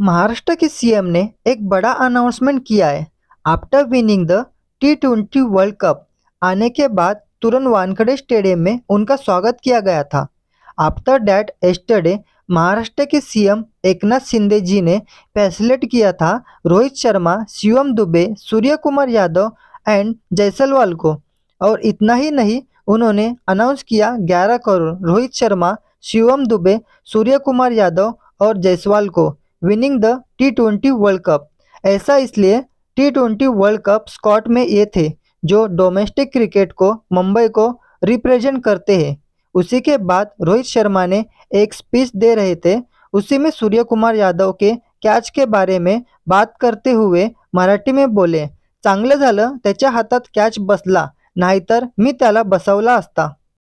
महाराष्ट्र के सीएम ने एक बड़ा अनाउंसमेंट किया है after winning the T twenty world cup आने के बाद तुरंत वानखड़े स्टेडियम में उनका स्वागत किया गया था आफ्टर डैट एस्टरडे महाराष्ट्र के सीएम एकनाथ शिंदे जी ने फैसिलेट किया था रोहित शर्मा शिवम दुबे सूर्य कुमार यादव एंड जैसलवाल को और इतना ही नहीं उन्होंने अनाउंस किया ग्यारह करोड़ रोहित शर्मा शिवम दुबे सूर्य कुमार यादव और जायसवाल को winning the T twenty world cup ऐसा इसलिए T twenty world cup squad में ये थे जो डोमेस्टिक क्रिकेट को मुंबई को रिप्रेजेंट करते हैं उसी के बाद रोहित शर्मा ने एक स्पीच दे रहे थे उसी में सूर्य कुमार यादव के कैच के बारे में बात करते हुए मराठी में बोले चांगलं झालं त्याच्या हातात कॅच बसला नाहीतर मी त्याला बसवला असता